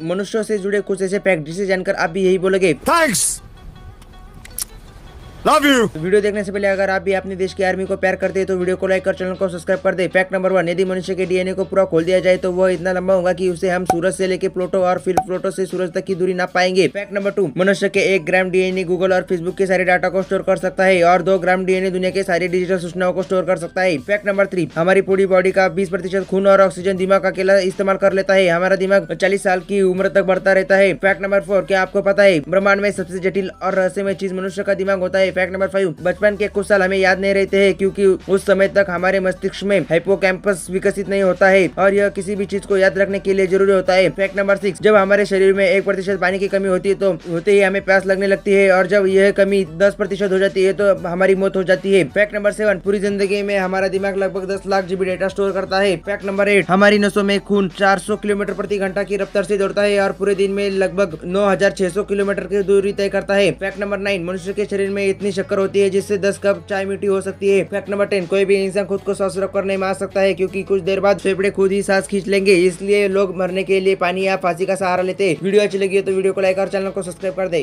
मनुष्यों से जुड़े कुछ ऐसे फैक्ट जिसे जानकर आप भी यही बोलोगे थैंक्स लव यू तो वीडियो देखने से पहले अगर आप भी अपने देश की आर्मी को प्यार करते हैं तो वीडियो को लाइक कर चैनल को सब्सक्राइब कर दे फैक्ट नंबर वन यदि मनुष्य के डीएनए को पूरा खोल दिया जाए तो वह इतना लंबा होगा कि उसे हम सूरज से लेकर प्लोटो और फिर प्लोटो से सूरज तक की दूरी ना पाएंगे फैक्ट नंबर टू मनुष्य के एक ग्राम डीएनए गूगल और फेसबुक के सारे डाटा को स्टोर कर सकता है और दो ग्राम डीएनए दुनिया के सारी डिजिटल सूचनाओं को स्टोर कर सकता है फैक्ट नंबर थ्री हमारी पूरी बॉडी का बीस प्रतिशत खून और ऑक्सीजन दिमाग अकेला इस्तेमाल कर लेता है हमारा दिमाग चालीस साल की उम्र तक बढ़ता रहता है फैक्ट नंबर फोर क्या आपको पता है ब्रह्मांड में सबसे जटिल और रहस्यमय चीज मनुष्य का दिमाग होता है फैक्ट नंबर फाइव बचपन के कुछ साल हमें याद नहीं रहते हैं क्योंकि उस समय तक हमारे मस्तिष्क में हाइपो विकसित नहीं होता है और यह किसी भी चीज को याद रखने के लिए जरूरी होता है फैक्ट नंबर सिक्स जब हमारे शरीर में एक प्रतिशत पानी की कमी होती है तो होते ही हमें प्यास लगने लगती है और जब यह कमी दस प्रतिशत हो जाती है तो हमारी मौत हो जाती है फैक्ट नंबर सेवन पूरी जिंदगी में हमारा दिमाग लगभग दस लाख जीबी डेटा स्टोर करता है फैक्ट नंबर एट हमारी नसों में खून चार किलोमीटर प्रति घंटा की रफ्तार से दौड़ता है और पूरे दिन में लगभग नौ किलोमीटर की दूरी तय करता है फैक्ट नंबर नाइन मनुष्य के शरीर में कितनी शक्कर होती है जिससे दस कप चाय मीठी हो सकती है फैक्ट नंबर टेन कोई भी इंसान खुद को सांस रखकर नहीं मार सकता है क्योंकि कुछ देर बाद फेफड़े खुद ही सांस खींच लेंगे इसलिए लोग मरने के लिए पानी या फांसी का सहारा लेते वीडियो अच्छी लगी है तो वीडियो को लाइक और चैनल को सब्सक्राइब कर दे